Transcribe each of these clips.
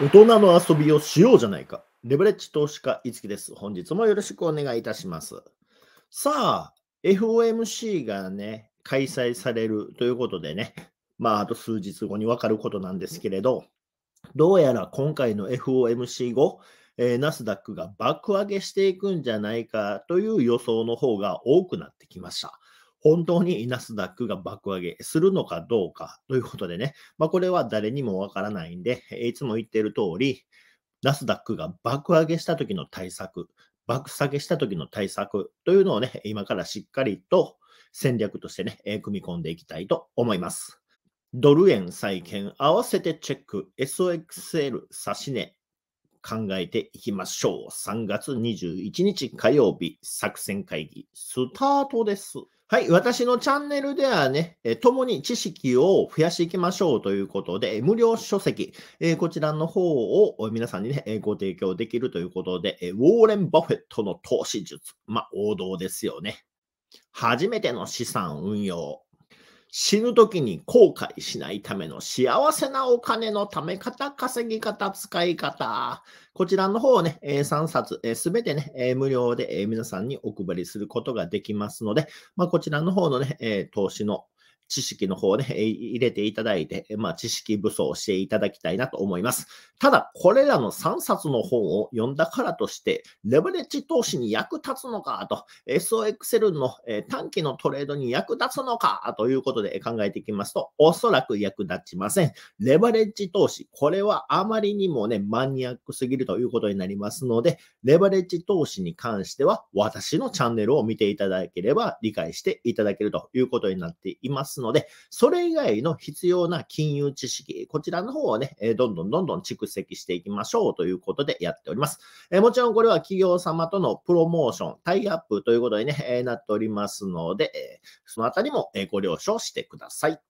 大人の遊びをしようじゃないか。レバレッジ投資家、いつきです。本日もよろしくお願いいたします。さあ、FOMC がね、開催されるということでね、まあ、あと数日後にわかることなんですけれど、どうやら今回の FOMC 後、ナスダックが爆上げしていくんじゃないかという予想の方が多くなってきました。本当にナスダックが爆上げするのかどうかということでね、まあ、これは誰にもわからないんで、いつも言っている通り、ナスダックが爆上げした時の対策、爆下げした時の対策というのをね、今からしっかりと戦略としてね、組み込んでいきたいと思います。ドル円債券合わせてチェック SOXL 指値考えていきましょう。3月21日火曜日作戦会議スタートです。はい。私のチャンネルではね、共に知識を増やしていきましょうということで、無料書籍、こちらの方を皆さんにね、ご提供できるということで、ウォーレン・バフェットの投資術。まあ、王道ですよね。初めての資産運用。死ぬ時に後悔しないための幸せなお金のため方、稼ぎ方、使い方。こちらの方をね、3冊すべてね、無料で皆さんにお配りすることができますので、まあ、こちらの方のね、投資の知識の方で、ね、入れていただいて、まあ、知識武装していただきたいなと思います。ただ、これらの3冊の本を読んだからとして、レバレッジ投資に役立つのかと、SOXL の短期のトレードに役立つのかということで考えていきますと、おそらく役立ちません。レバレッジ投資、これはあまりにもね、マニアックすぎるということになりますので、レバレッジ投資に関しては、私のチャンネルを見ていただければ理解していただけるということになっています。ますので、それ以外の必要な金融知識、こちらの方をね、どんどんどんどん蓄積していきましょうということでやっております。えもちろんこれは企業様とのプロモーション、タイアップということに、ねえなっておりますので、えそのあたりもご了承してください。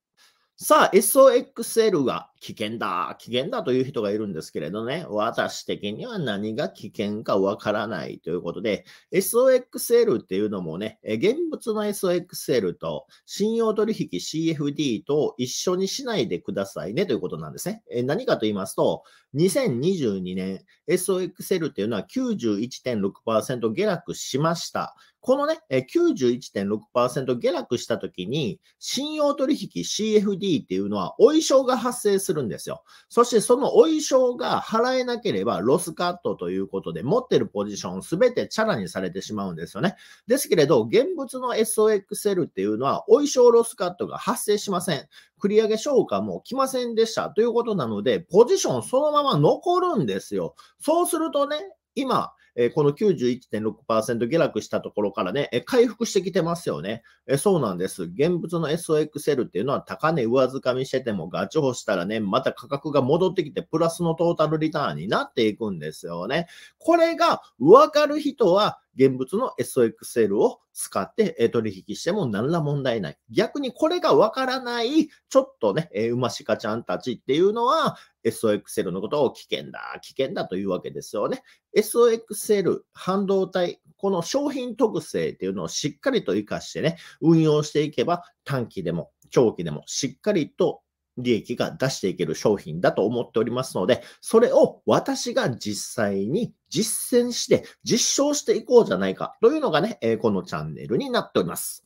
さあ、SOXL が危険だ、危険だという人がいるんですけれどね、私的には何が危険かわからないということで、SOXL っていうのもね、現物の SOXL と信用取引 CFD と一緒にしないでくださいねということなんですね。何かと言いますと、2022年 SOXL っていうのは91.6%下落しました。このね、91.6%下落したときに、信用取引 CFD っていうのは、お衣装が発生するするんですよ。そしてそのお衣装が払えなければロスカットということで、持ってるポジションすべてチャラにされてしまうんですよね。ですけれど、現物の SOXL っていうのは、お衣装ロスカットが発生しません。繰り上げ消化も来ませんでしたということなので、ポジションそのまま残るんですよ。そうするとね、今、えこの91.6%下落したところからね、え回復してきてますよね、えそうなんです。現物の SOXL っていうのは高値上積みしててもガチホしたらね、また価格が戻ってきてプラスのトータルリターンになっていくんですよね。これがわかる人は、現物の SOXL を使って取引しても何ら問題ない。逆にこれがわからない、ちょっとね、えま馬鹿ちゃんたちっていうのは、SOXL のことを危険だ、危険だというわけですよね。SOXL、半導体、この商品特性っていうのをしっかりと活かしてね、運用していけば、短期でも長期でもしっかりと利益が出していける商品だと思っておりますので、それを私が実際に実践して実証していこうじゃないかというのがね、このチャンネルになっております。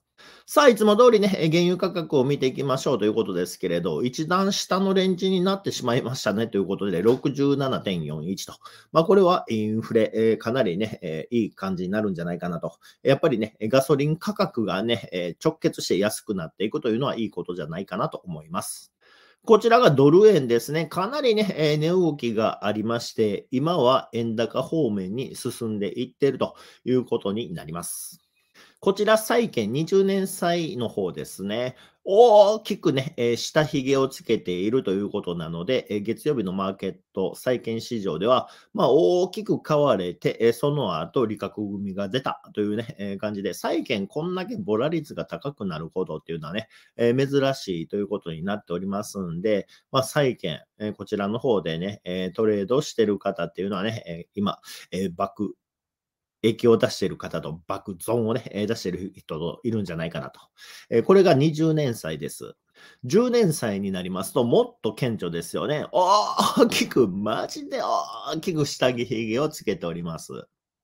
さあ、いつも通りね、原油価格を見ていきましょうということですけれど、一段下のレンジになってしまいましたねということで、67.41と。まあ、これはインフレ、えかなりね、えいい感じになるんじゃないかなと。やっぱりね、ガソリン価格がね、え直結して安くなっていくというのはいいことじゃないかなと思います。こちらがドル円ですね。かなりね、え値動きがありまして、今は円高方面に進んでいっているということになります。こちら債券20年債の方ですね。大きくね、えー、下髭をつけているということなので、えー、月曜日のマーケット、債券市場では、まあ、大きく買われて、えー、その後、利確組が出たというね、えー、感じで、債券こんだけボラ率が高くなることっていうのはね、えー、珍しいということになっておりますんで、まあ、債券、えー、こちらの方でね、えー、トレードしてる方っていうのはね、えー、今、えー、ク、影響を出している方と、爆損をね、出している人といるんじゃないかなと。これが20年歳です。10年歳になりますと、もっと顕著ですよね。大きく、マジで大きく下着ひげをつけております。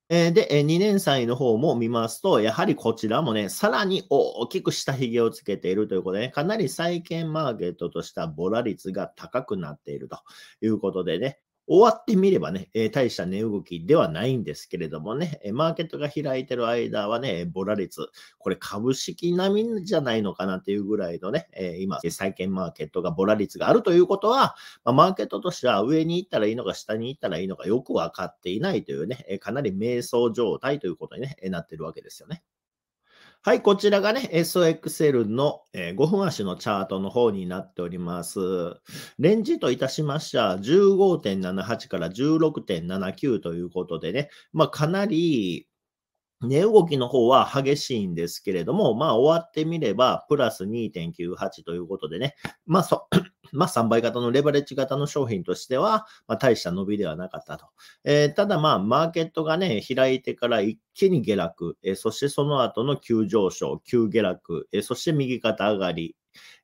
で、2年歳の方も見ますと、やはりこちらもね、さらに大きく下ひげをつけているということで、ね、かなり債券マーケットとしたボラ率が高くなっているということでね、終わってみればね、えー、大した値動きではないんですけれどもね、マーケットが開いてる間はね、ボラ率、これ株式並みじゃないのかなっていうぐらいのね、えー、今、債券マーケットがボラ率があるということは、まあ、マーケットとしては上に行ったらいいのか下に行ったらいいのかよくわかっていないというね、かなり迷走状態ということに、ね、なってるわけですよね。はい、こちらがね、SOXL の、えー、5分足のチャートの方になっております。レンジといたしましては、15.78から16.79ということでね、まあ、かなり値動きの方は激しいんですけれども、まあ、終わってみれば、プラス2.98ということでね、まあ、そまあ、3倍型のレバレッジ型の商品としては、まあ、大した伸びではなかったと。えー、ただ、まあ、マーケットがね、開いてから一気に下落、えー、そしてその後の急上昇、急下落、えー、そして右肩上がり、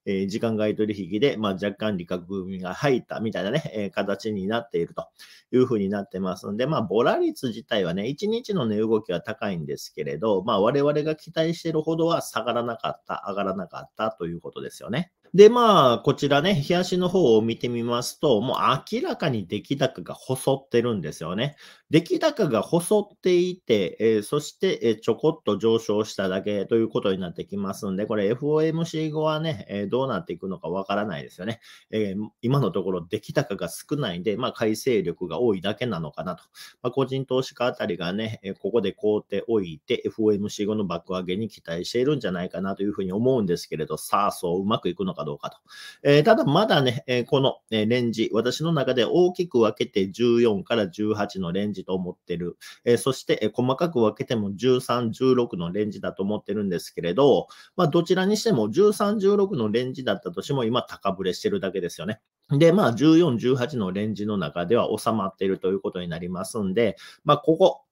え時間外取引で、まあ、若干利確組が入ったみたいなね、え形になっているというふうになってますので、まあ、ボラ率自体はね、1日の値、動きは高いんですけれど、まあ、我々が期待しているほどは下がらなかった、上がらなかったということですよね。で、まあ、こちらね、日足の方を見てみますと、もう明らかに出来高が細ってるんですよね。出来高が細っていて、えー、そして、えちょこっと上昇しただけということになってきますんで、これ FOMC 後はね、えー、どうなっていくのかわからないですよね。えー、今のところ出来高が少ないんで、まあ、改正力が多いだけなのかなと。まあ、個人投資家あたりがね、えここで買うておいて、FOMC 後の爆上げに期待しているんじゃないかなというふうに思うんですけれど、さあ、そううまくいくのかかどうかと。えー、ただまだね、えー、この、えレンジ、私の中で大きく分けて14から18のレンジと思ってる。えそして、え細かく分けても13、16のレンジだと思ってるんですけれど、まあ、どちらにしても13、16のレンジだったとしても今高ぶれしてるだけですよね。で、まあ、14、18のレンジの中では収まっているということになりますんで、まあ、ここ、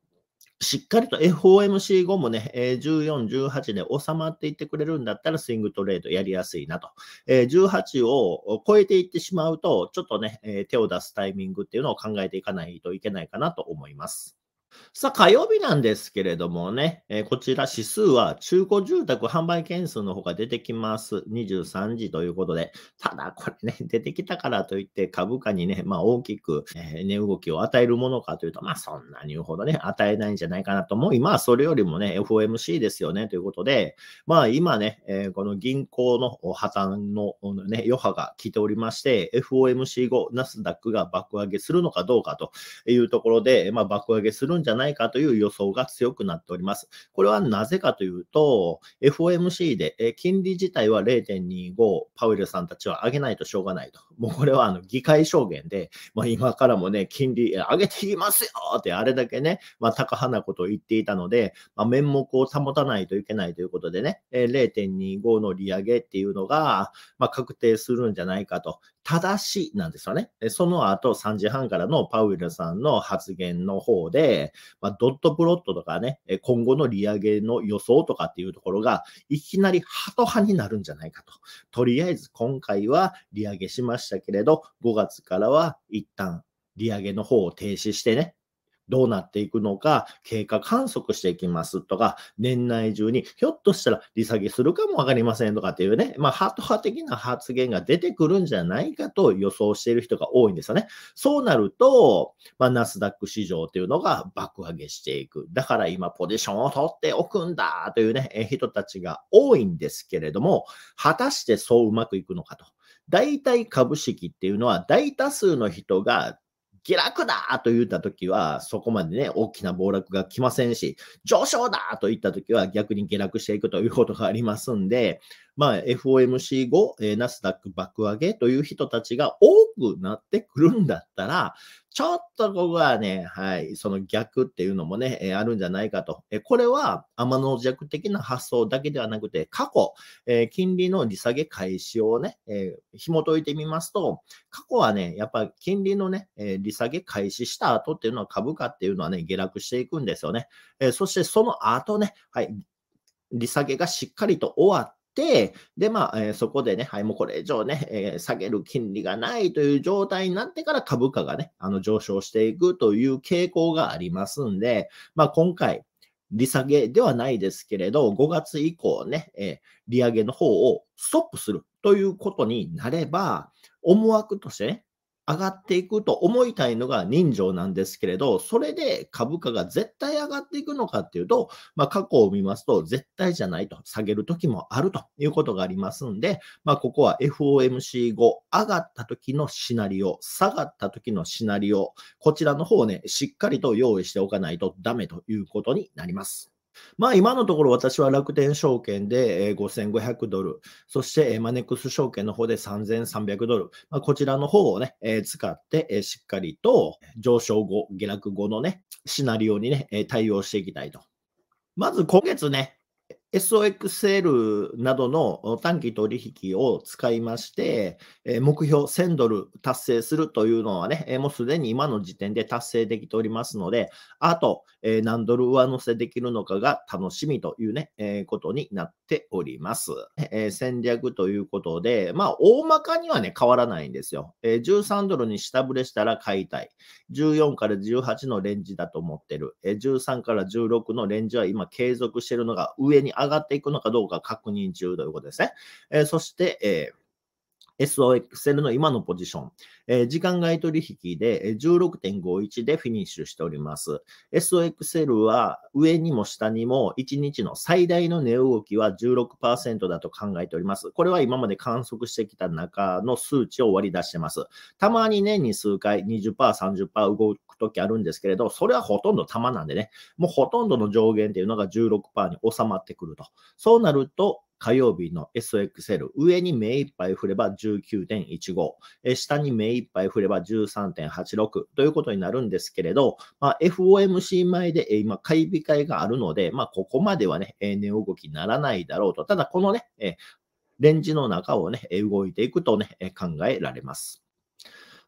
しっかりと FOMC 後もね、14、18で収まっていってくれるんだったらスイングトレードやりやすいなと。18を超えていってしまうと、ちょっとね、手を出すタイミングっていうのを考えていかないといけないかなと思います。さあ、火曜日なんですけれどもね、えー、こちら指数は中古住宅販売件数の方が出てきます。23時ということで、ただこれね、出てきたからといって株価にね、まあ大きく、え値、ー、動きを与えるものかというと、まあそんなに言うほどね、与えないんじゃないかなと思う。今はそれよりもね、FOMC ですよねということで、まあ今ね、えー、この銀行の破綻のね、余波が来ておりまして、FOMC 後、ナスダックが爆上げするのかどうかというところで、まあ爆上げするんじゃないかという予想が強くなっております。これはなぜかというと、FOMC で、え金利自体は0.25、パウエルさんたちは上げないとしょうがないと。もうこれはあの議会証言で、まあ、今からもね、金利上げていきますよってあれだけね、まあ、高派なことを言っていたので、まあ、面目を保たないといけないということでね、え0.25の利上げっていうのが、ま確定するんじゃないかと。正しなんですよね。でその後3時半からのパウエルさんの発言の方で、まあ、ドットプロットとかね、今後の利上げの予想とかっていうところが、いきなりハト派になるんじゃないかと。とりあえず今回は利上げしましたけれど、5月からは一旦利上げの方を停止してね、どうなっていくのか、経過観測していきますとか、年内中にひょっとしたら利下げするかもわかりませんとかっていうね、まあ、ハート派的な発言が出てくるんじゃないかと予想している人が多いんですよね。そうなると、まあ、ナスダック市場っていうのが爆上げしていく。だから今ポジションを取っておくんだというね、人たちが多いんですけれども、果たしてそううまくいくのかと。大体株式っていうのは大多数の人が下落だと言った時は、そこまでね、大きな暴落が来ませんし、上昇だと言った時は逆に下落していくということがありますんで、まあ、FOMC 後、ナスダック爆上げという人たちが多くなってくるんだったら、ちょっとここはね、はい、その逆っていうのもね、えあるんじゃないかと。えこれは天の弱的な発想だけではなくて、過去、え金利の利下げ開始をね、えー、紐解いてみますと、過去はね、やっぱ金利のね、え利下げ開始した後っていうのは株価っていうのはね、下落していくんですよね。えそしてその後ね、はい、利下げがしっかりと終わって、で、まあ、えー、そこでね、はい、もうこれ以上ね、えー、下げる金利がないという状態になってから株価がね、あの上昇していくという傾向がありますんで、まあ、今回、利下げではないですけれど、5月以降ね、えー、利上げの方をストップするということになれば、思惑としてね、上がっていくと思いたいのが人情なんですけれど、それで株価が絶対上がっていくのかっていうと、まあ、過去を見ますと絶対じゃないと、下げる時もあるということがありますんで、まあ、ここは FOMC 後、上がった時のシナリオ、下がった時のシナリオ、こちらの方ね、しっかりと用意しておかないとダメということになります。まあ今のところ私は楽天証券で5500ドル、そしてマネックス証券の方で3300ドル、まあ、こちらの方をね、え使って、しっかりと上昇後、下落後のね、シナリオにね、対応していきたいと。まず今月ね、SOXL などの短期取引を使いまして、目標1000ドル達成するというのはね、もうすでに今の時点で達成できておりますので、あと何ドル上乗せできるのかが楽しみというね、ことになっております。戦略ということで、まあ、大まかにはね、変わらないんですよ。13ドルに下振れしたら買いたい。14から18のレンジだと思ってる。13から16のレンジは今継続してるのが上に上がっていくのかどうか確認中ということですね。えそして、えー SOXL の今のポジション、えー、時間外取引で16.51でフィニッシュしております。SOXL は上にも下にも1日の最大の値動きは16%だと考えております。これは今まで観測してきた中の数値を割り出してます。たまに年に数回20%、30%動く時あるんですけれど、それはほとんど玉なんでね、もうほとんどの上限っていうのが16%に収まってくると。そうなると、火曜日の SXL、上に目いっぱい振れば19.15、下に目いっぱい振れば13.86ということになるんですけれど、まあ、FOMC 前で、今、買い控えがあるので、まあ、ここまではね、値動きにならないだろうと。ただ、このね、レンジの中をね、動いていくとね、考えられます。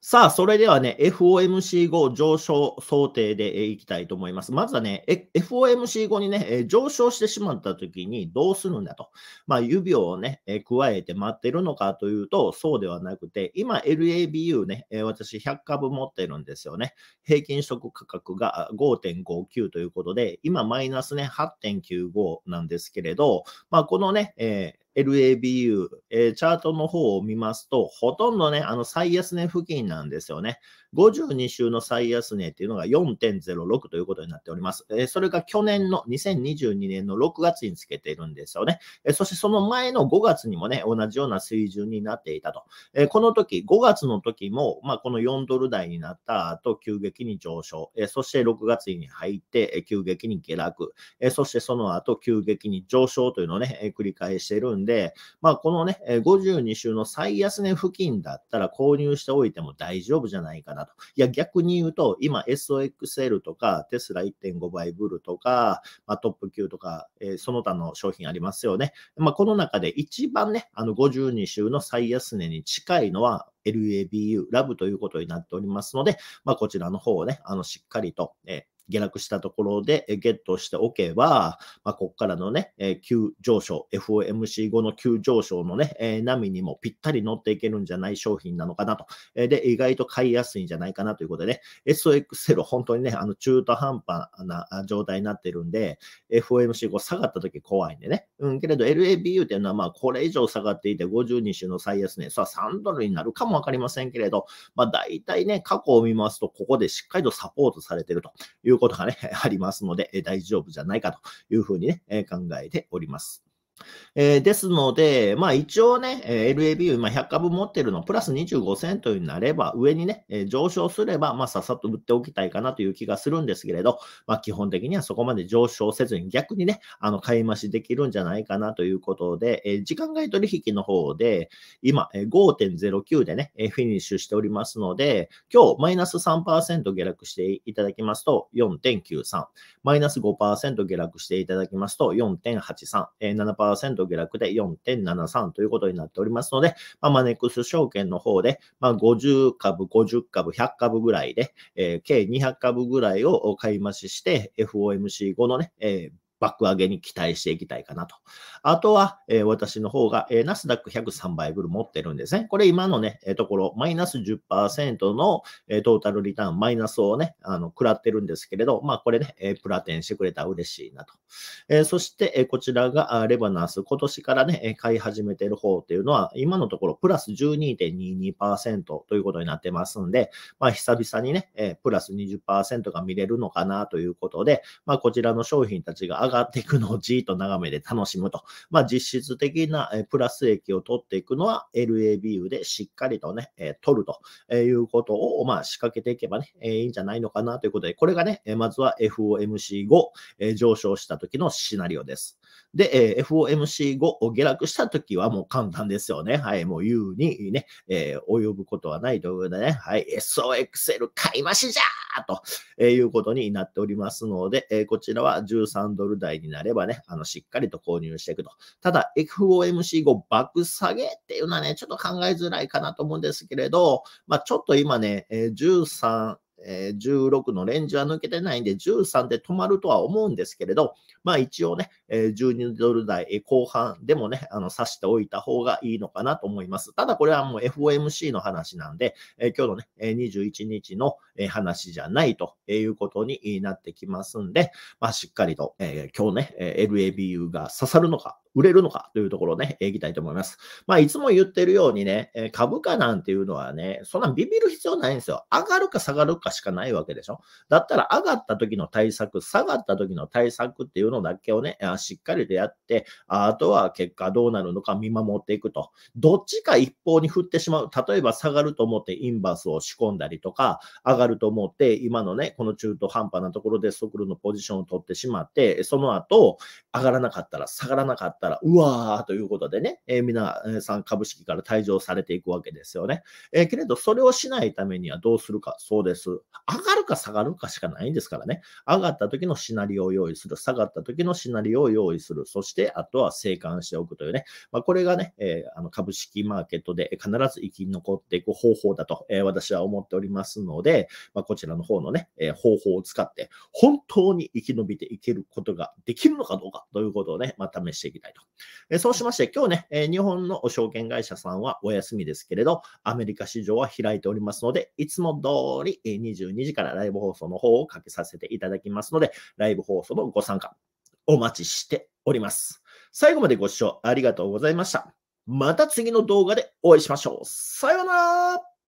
さあ、それではね、FOMC5 上昇想定でいきたいと思います。まずはね、FOMC5 にね、上昇してしまった時にどうするんだと。まあ、指をね、加えて待ってるのかというと、そうではなくて、今、LABU ね、私100株持ってるんですよね。平均食得価格が5.59ということで、今、マイナスね、8.95なんですけれど、まあ、このね、えー LABU、えー、チャートの方を見ますと、ほとんどね、あの最安値付近なんですよね。52週の最安値っていうのが4.06ということになっております。えー、それが去年の2022年の6月につけているんですよね。えー、そしてその前の5月にもね、同じような水準になっていたと。えー、この時、5月の時も、まあ、この4ドル台になった後、急激に上昇。えー、そして6月に入って、え急激に下落。えそしてその後、急激に上昇というのをね、え繰り返してるんで、で、まあ、このね、52週の最安値付近だったら購入しておいても大丈夫じゃないかなと。いや、逆に言うと、今 SOXL とか、テスラ1.5倍ブルとか、まあ、トップ9とか、えー、その他の商品ありますよね。まあ、この中で一番ね、あの52週の最安値に近いのは、LABU、ラブということになっておりますので、まあ、こちらの方をね、あの、しっかりと、えー下落したところでゲットしておけば、まあ、ここからのね、急上昇、FOMC 後の急上昇のね、波にもぴったり乗っていけるんじゃない商品なのかなと。で、意外と買いやすいんじゃないかなということでね、s o x l 本当にね、あの中途半端な状態になってるんで、FOMC 後下がった時怖いんでね。うん、けれど LABU っていうのはまあこれ以上下がっていて52週の最安値、さあ3ドルになるかもわかりませんけれど、まあ大体ね、過去を見ますとここでしっかりとサポートされてるということがね、ありますので、大丈夫じゃないかというふうにね、考えております。えー、ですので、まあ一応ね、えー、LAB、ま今100株持ってるの、プラス25セントになれば、上にね、えー、上昇すれば、まあさっさと売っておきたいかなという気がするんですけれど、まあ基本的にはそこまで上昇せずに、逆にね、あの、買い増しできるんじゃないかなということで、えー、時間外取引の方で、今、えー、5.09でね、えー、フィニッシュしておりますので、今日、マイナス3%下落していただきますと、4.93、マイナス5%下落していただきますと、4.83、えー、7%ト下落で4.73ということになっておりますので、まあ、マネックス証券の方で、まあ、50株、50株、100株ぐらいで、えー、計200株ぐらいを買い増しして、FOMC 後のね、えー爆上げに期待していきたいかなと。あとは、えー、私の方が、えー、ナスダック103倍ぐる持ってるんですね。これ今のね、えー、ところ、マイナス10%の、えー、トータルリターン、マイナスをね、あの、食らってるんですけれど、まあこれね、えプラテンしてくれたら嬉しいなと。えそして、えこちらが、レバナス、今年からね、買い始めてる方っていうのは、今のところプラス12.22%ということになってますんで、まあ久々にね、えプラス20%が見れるのかなということで、まあこちらの商品たちが上上がっていくのをじーっと眺めて楽しむと。まあ、実質的なプラス益を取っていくのは LA b u でしっかりとね、取るということを、まあ、仕掛けていけばね、いいんじゃないのかなということで、これがね、まずは FOMC5 上昇した時のシナリオです。で、えー、FOMC5 を下落した時はもう簡単ですよね。はい、もう優にね、えー、及ぶことはないということでね、はい、SOXL 買い増しじゃーと、えー、いうことになっておりますので、えー、こちらは13ドル台になればね、あの、しっかりと購入していくと。ただ、FOMC5 爆下げっていうのはね、ちょっと考えづらいかなと思うんですけれど、まあ、ちょっと今ね、えー、13、え16のレンジは抜けてないんで、13で止まるとは思うんですけれど、まあ一応ね、え12ドル台後半でもね、あの、刺しておいた方がいいのかなと思います。ただこれはもう FOMC の話なんで、え今日のね、21日の話じゃないということになってきますんで、まあしっかりと、え今日ね、LABU が刺さるのか、売れるのかというところをね、いきたいと思います。まあ、いつも言ってるようにね、株価なんていうのはね、そんなビビる必要ないんですよ。上がるか下がるかしかないわけでしょ。だったら上がった時の対策、下がった時の対策っていうのだけをね、しっかりとやって、あとは結果どうなるのか見守っていくと。どっちか一方に振ってしまう。例えば下がると思ってインバースを仕込んだりとか、上がると思って今のね、この中途半端なところでソクルのポジションを取ってしまって、その後、上がらなかったら下がらなかったらったら、うわーということでね、えー、皆さん株式から退場されていくわけですよね。えー、けれど、それをしないためにはどうするか、そうです。上がるか下がるかしかないんですからね。上がった時のシナリオを用意する、下がった時のシナリオを用意する、そしてあとは生還しておくというね、まあ、これがね、えー、あの株式マーケットで必ず生き残っていく方法だと、えー、私は思っておりますので、まあ、こちらの方のね、えー、方法を使って、本当に生き延びていけることができるのかどうかということをね、まあ、試していきたい。いと。えそうしまして、今日ね、え日本の証券会社さんはお休みですけれど、アメリカ市場は開いておりますので、いつも通り22時からライブ放送の方をかけさせていただきますので、ライブ放送のご参加、お待ちしております。最後までご視聴ありがとうございました。また次の動画でお会いしましょう。さようなら